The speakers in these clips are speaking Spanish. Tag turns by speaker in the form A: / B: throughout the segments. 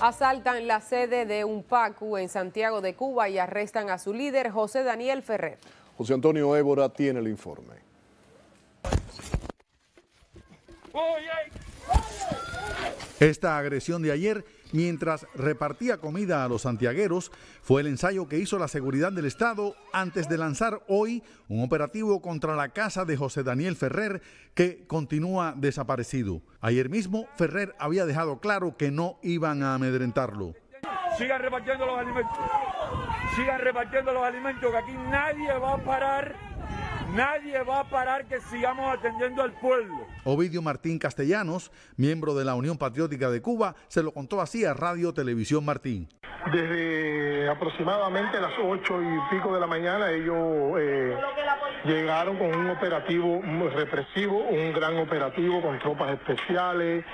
A: Asaltan la sede de un PACU en Santiago de Cuba y arrestan a su líder, José Daniel Ferrer. José Antonio Évora tiene el informe.
B: Esta agresión de ayer, mientras repartía comida a los santiagueros, fue el ensayo que hizo la seguridad del Estado antes de lanzar hoy un operativo contra la casa de José Daniel Ferrer, que continúa desaparecido. Ayer mismo, Ferrer había dejado claro que no iban a amedrentarlo. Sigan repartiendo los alimentos, sigan repartiendo los alimentos, que aquí nadie va a parar Nadie va a parar que sigamos atendiendo al pueblo. Ovidio Martín Castellanos, miembro de la Unión Patriótica de Cuba, se lo contó así a Radio Televisión Martín. Desde
A: aproximadamente las ocho y pico de la mañana ellos eh, llegaron con un operativo represivo, un gran operativo con tropas especiales,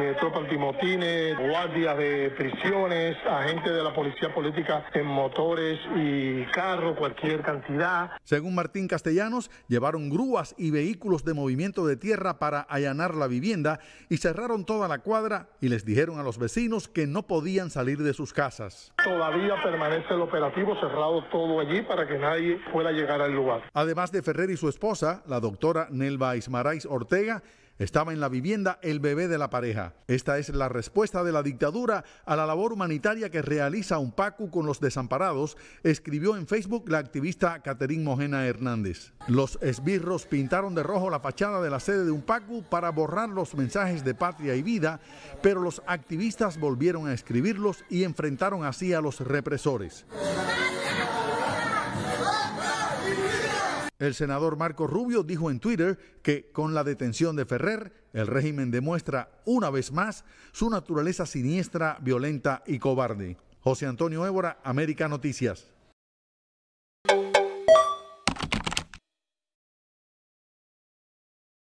A: eh, tropas antimotines, guardias de prisiones, agentes de la policía política
B: en motores y carros, cualquier cantidad. Según Martín Castellanos, llevaron grúas y vehículos de movimiento de tierra para allanar la vivienda y cerraron toda la cuadra y les dijeron a los vecinos que no podían salir de sus casas.
A: Todavía permanece el operativo cerrado todo allí para que nadie pueda llegar al lugar.
B: Además de Ferrer y su esposa, la doctora Nelva Ismarais Ortega, estaba en la vivienda el bebé de la pareja. Esta es la respuesta de la dictadura a la labor humanitaria que realiza UNPACU con los desamparados, escribió en Facebook la activista Caterín Mojena Hernández. Los esbirros pintaron de rojo la fachada de la sede de UNPACU para borrar los mensajes de patria y vida, pero los activistas volvieron a escribirlos y enfrentaron así a los represores. El senador Marco Rubio dijo en Twitter que con la detención de Ferrer, el régimen demuestra una vez más su naturaleza siniestra, violenta y cobarde. José Antonio Évora, América Noticias.